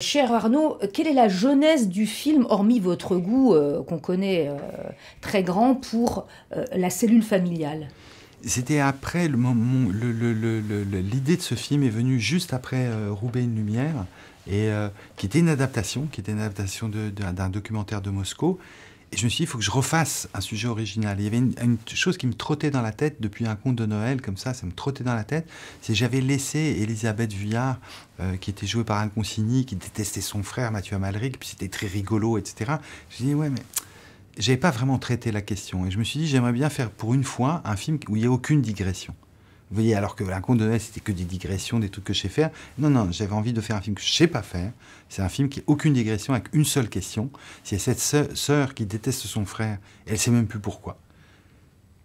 Cher Arnaud, quelle est la jeunesse du film, hormis votre goût euh, qu'on connaît euh, très grand pour euh, la cellule familiale c'était après le l'idée de ce film est venue juste après Roubaix une lumière et qui était une adaptation, qui était une adaptation d'un documentaire de Moscou et je me suis dit, il faut que je refasse un sujet original. il y avait une, chose qui me trottait dans la tête depuis un conte de Noël, comme ça, ça me trottait dans la tête. C'est j'avais laissé Elisabeth Vuillard, euh, qui était jouée par Consigny, qui détestait son frère Mathieu Amalric, puis c'était très rigolo, etc. Je me dit, ouais, mais j'avais pas vraiment traité la question. Et je me suis dit, j'aimerais bien faire pour une fois un film où il n'y a aucune digression. Vous voyez, alors que Conte de Noël, c'était que des digressions, des trucs que je sais faire. Non, non, j'avais envie de faire un film que je sais pas faire. C'est un film qui n'a aucune digression, avec une seule question. C'est cette sœur qui déteste son frère. Et elle sait même plus pourquoi.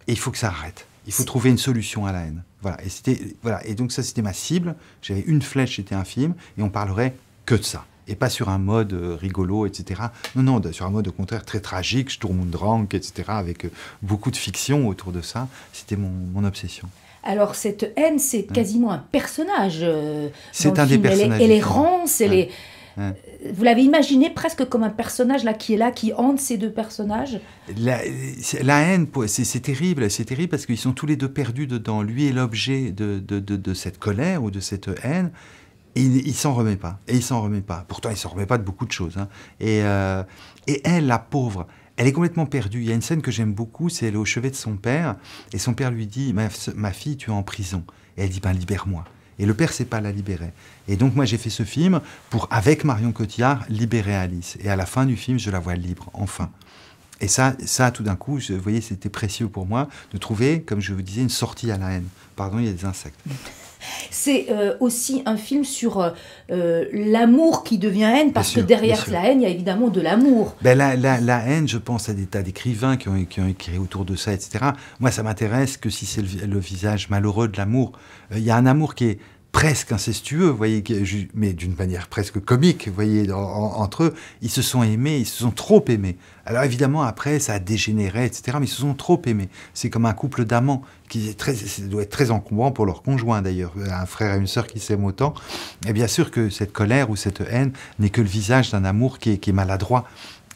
Et il faut que ça arrête. Il faut trouver une solution à la haine. Voilà. Et, c'était, voilà. et donc ça, c'était ma cible. J'avais une flèche, c'était un film. Et on parlerait que de ça et pas sur un mode euh, rigolo, etc. Non, non, sur un mode au contraire très tragique, Sturm und Drang, etc., avec euh, beaucoup de fiction autour de ça. C'était mon obsession. Alors cette haine, c'est mm. quasiment un personnage. Euh, c'est un des personnages. Elle est, rances, Vous l'avez imaginé presque comme un personnage là qui est là, qui hante ces deux personnages. La, haine, c'est terrible, c'est terrible parce qu'ils sont tous les deux perdus dedans. Lui est l'objet de, cette colère ou de cette haine. Et il, s'en remet pas. Et il s'en remet pas. Pourtant, il s'en remet pas de beaucoup de choses. Hein. Euh, et elle, la pauvre, elle est complètement perdue. Il y a une scène que j'aime beaucoup, c'est elle est au chevet de son père, et son père lui dit Ma, fille, tu es en prison. Et elle dit Ben, libère-moi. Et le père sait pas la libérer. Et donc moi j'ai fait ce film pour, avec Marion Cotillard, libérer Alice. Et à la fin du film, je la vois libre, enfin. Et ça, ça tout d'un coup, vous voyez, c'était précieux pour moi de trouver, comme je vous disais, une sortie à la haine. Pardon, il y a des insectes. C'est euh, aussi un film sur euh, euh, l'amour qui devient haine, parce que derrière la haine, il y a évidemment de l'amour. Ben, la, haine, je pense à des tas d'écrivains qui ont, écrit autour de ça, etc. Moi, ça m'intéresse que si c'est le, visage malheureux de l'amour. Il y a un amour qui est presque incestueux, voyez, mais d'une manière presque comique, voyez, entre eux. Ils se sont aimés, ils se sont trop aimés. Alors évidemment, après, ça a dégénéré, etc., mais ils se sont trop aimés. C'est comme un couple d'amants, qui est très, ça doit être très encombrant pour leur conjoint d'ailleurs, un frère et une sœur qui s'aiment autant. Et bien sûr que cette colère ou cette haine n'est que le visage d'un amour qui est maladroit,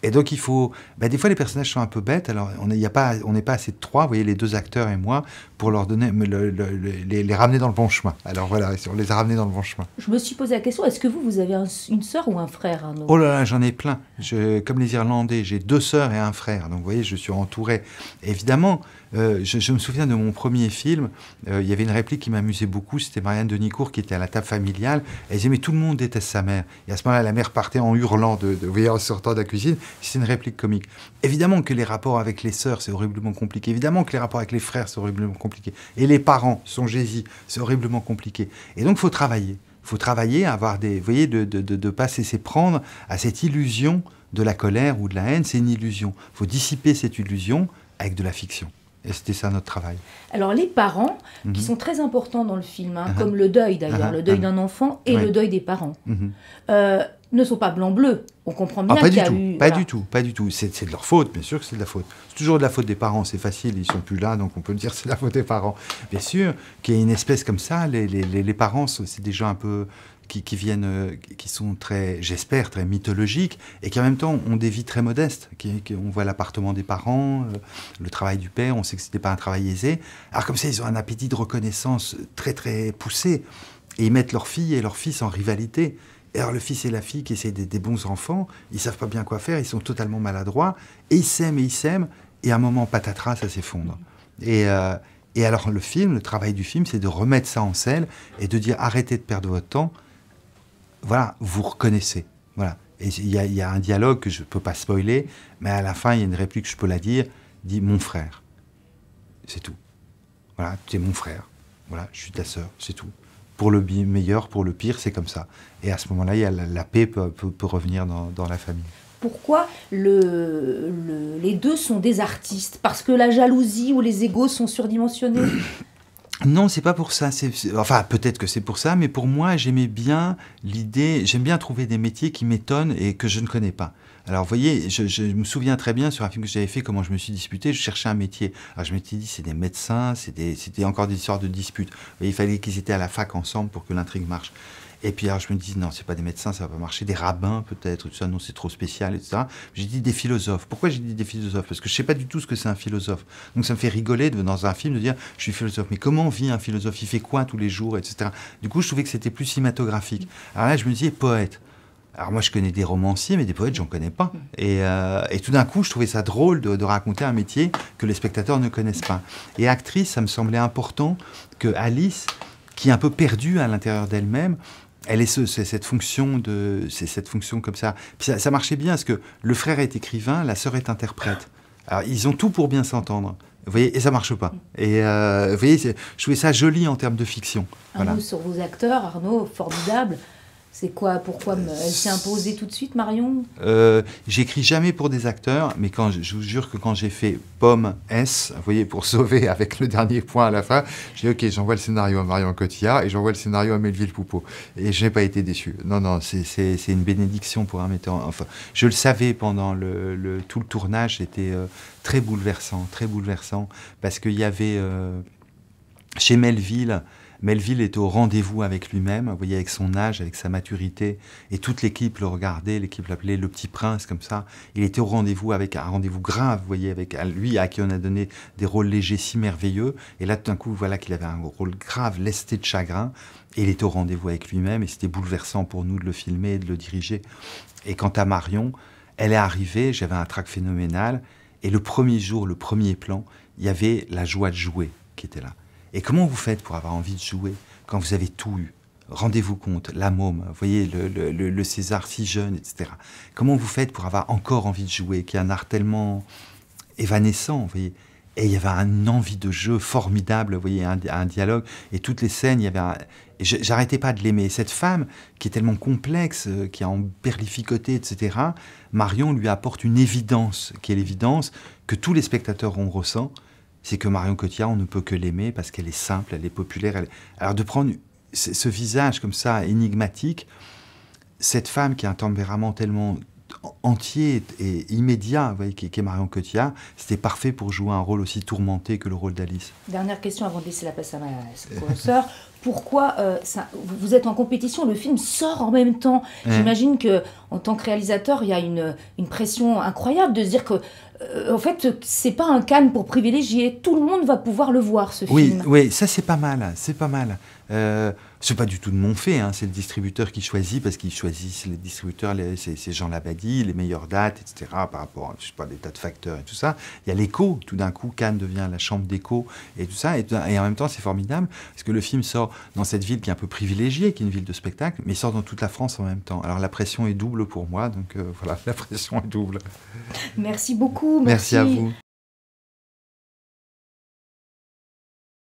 et donc il faut, ben, des fois les personnages sont un peu bêtes. Alors on n'est pas, on n'est pas assez de trois, vous voyez les deux acteurs et moi, pour leur donner, les, ramener dans le bon chemin. Alors voilà, on les a ramenés dans le bon chemin. Je me suis posé la question, est-ce que vous, vous avez une sœur ou un frère Oh là là, j'en ai plein. comme les Irlandais, j'ai deux sœurs et un frère. Donc vous voyez, je suis entouré. Évidemment, euh, je, me souviens de mon premier film. Euh, il y avait une réplique qui m'amusait beaucoup. C'était Marianne Denicourt qui était à la table familiale. Elle disait mais tout le monde déteste sa mère. Et à ce moment-là, la mère partait en hurlant de, de vous voyez, en sortant de la cuisine c'est une réplique comique. Évidemment que les rapports avec les sœurs, c'est horriblement compliqué. Évidemment que les rapports avec les frères, c'est horriblement compliqué. Et les parents, songez-y, c'est horriblement compliqué. Et donc, il faut travailler. Il faut travailler à avoir des... Vous voyez, de ne de, de, de prendre à cette illusion de la colère ou de la haine, c'est une illusion. Il faut dissiper cette illusion avec de la fiction. Et c'était ça notre travail. Alors les parents, qui mhm. sont très importants dans le film, hein, uh-huh. comme le deuil d'ailleurs, uh-huh. le deuil uh-huh. d'un enfant et le deuil des parents, mhm. euh, ne sont pas blancs-bleus on comprend ah, bien pas, du tout, pas du tout, pas du tout, C'est de leur faute, bien sûr que c'est de la faute. C'est toujours de la faute des parents, c'est facile, ils sont plus là, donc on peut dire c'est de la faute des parents. Bien sûr qu'il y ait une espèce comme ça, les, parents, c'est des gens un peu qui, viennent, qui sont très, j'espère, très mythologiques, et qui en même temps ont des vies très modestes. Qui, on voit l'appartement des parents, euh, le travail du père, on sait que ce c'était pas un travail aisé. Alors comme ça, ils ont un appétit de reconnaissance très très poussé, et ils mettent leur fille et leur fils en rivalité. Et alors le fils et la fille qui essaient d'être des bons enfants, ils savent pas bien quoi faire, ils sont totalement maladroits, et ils s'aiment et ils s'aiment, et à un moment, patatras, ça s'effondre. Mm. Euh, et, alors le film, le travail du film, c'est de remettre ça en selle et de dire arrêtez de perdre votre temps, voilà, vous reconnaissez. Voilà. Et il y, a un dialogue que je ne peux pas spoiler, mais à la fin, il y a une réplique, je peux la dire, dit mon frère. C'est tout. Voilà, tu es mon frère. Voilà, je suis ta sœur, c'est tout pour le meilleur, pour le pire, c'est comme ça. Et à ce moment-là, la, la, paix peut, revenir dans, la famille pourquoi les deux sont des artistes Parce que la jalousie ou les égos sont surdimensionnés non, c'est pas pour ça. enfin, peut-être que c'est pour ça, mais pour moi, j'aimais bien l'idée. J'aime bien trouver des métiers qui m'étonnent et que je ne connais pas. Alors, vous voyez, je, me souviens très bien sur un film que j'avais fait, comment je me suis disputé. Je cherchais un métier. Alors, je m'étais dit, c'est des médecins, c'était encore des histoires de disputes. il fallait qu'ils étaient à la fac ensemble pour que l'intrigue marche. Et puis alors je me dis, non, c'est pas des médecins, ça va pas marcher, des rabbins peut-être, tout ça, non, c'est trop spécial, etc. J'ai dit des philosophes. Pourquoi j'ai dit des philosophes Parce que je sais pas du tout ce que c'est un philosophe. Donc ça me fait rigoler de, dans un film de dire, je suis philosophe, mais comment vit un philosophe Il fait quoi tous les jours, etc. Du coup, je trouvais que c'était plus cinématographique. Alors là, je me disais, poète. Alors moi, je connais des romanciers, mais des poètes, j'en connais pas. Euh, et, tout d'un coup, je trouvais ça drôle de, de, raconter un métier que les spectateurs ne connaissent pas. Et actrice, ça me semblait important que Alice, qui est un peu perdue à l'intérieur d'elle-même, ce c'est cette fonction de, c'est cette fonction comme ça. ça, marchait bien parce que le frère est écrivain, la sœur est interprète. Alors ils ont tout pour bien s'entendre. Vous voyez, et ça marche pas. Et euh, vous voyez, je trouvais ça joli en termes de fiction. Un sur vos acteurs, Arnaud, formidable. C'est quoi Pourquoi elle s'est imposée tout de suite, Marion euh, J'écris jamais pour des acteurs, mais quand je, vous jure que quand j'ai fait Pomme S, vous voyez, pour sauver avec le dernier point à la fin, j'ai dit, OK, j'envoie le scénario à Marion Cotillard et j'envoie le scénario à Melville Poupeau. Et je n'ai pas été déçu. Non, non, c'est une bénédiction pour un metteur. Enfin, je le savais pendant le, le tout le tournage, c'était euh, très bouleversant, très bouleversant, parce qu'il y avait euh, chez Melville Melville était au rendez-vous avec lui-même, vous voyez, avec son âge, avec sa maturité, et toute l'équipe le regardait, l'équipe l'appelait le petit prince, comme ça. Il était au rendez-vous avec un rendez-vous grave, vous voyez, avec euh, lui à qui on a donné des rôles légers si merveilleux, et là tout d'un coup, voilà qu'il avait un rôle grave, lesté de chagrin, et il était au rendez-vous avec lui-même, et c'était bouleversant pour nous de le filmer de le diriger. Et quant à Marion, elle est arrivée, j'avais un trac phénoménal, et le premier jour, le premier plan, il y avait la joie de jouer qui était là. Et comment vous faites pour avoir envie de jouer quand vous avez tout eu Rendez-vous compte, la môme, vous voyez, le, César si jeune, etc. Comment vous faites pour avoir encore envie de jouer, qui est un art tellement évanescent, vous voyez Et il y avait un envie de jeu formidable, vous voyez, un, un dialogue, et toutes les scènes, il y avait un... J'arrêtais pas de l'aimer. Cette femme, qui est tellement complexe, euh, qui a perlificoté, etc., Marion lui apporte une évidence, qui est l'évidence que tous les spectateurs ont ressent, c'est que Marion Cotillard, on ne peut que l'aimer parce qu'elle est simple, elle est populaire. Elle... Alors de prendre ce visage comme ça, énigmatique, cette femme qui a un tempérament tellement entier et immédiat, voyez, qui est Marion Cotillard, c'était parfait pour jouer un rôle aussi tourmenté que le rôle d'Alice. Dernière question avant de laisser la place à ma sœur. Pourquoi euh, vous êtes en compétition Le film sort en même temps. J'imagine que en tant que réalisateur, il y a une, une pression incroyable de se dire que euh, en fait, c'est pas un Cannes pour privilégier. Tout le monde va pouvoir le voir, ce film. Oui, ça c'est pas mal, c'est pas mal. Euh, c'est pas du tout de mon fait, hein. c'est le distributeur qui choisit, parce qu'ils choisissent les distributeurs, c'est Jean Labadie, les meilleures dates, etc., par rapport à je sais pas, des tas de facteurs et tout ça. Il y a l'écho, tout d'un coup, Cannes devient la chambre d'écho et tout ça, et, en même temps, c'est formidable, parce que le film sort dans cette ville qui est un peu privilégiée, qui est une ville de spectacle, mais il sort dans toute la France en même temps. Alors la pression est double pour moi, donc euh, voilà, la pression est double. Merci beaucoup. Merci à vous.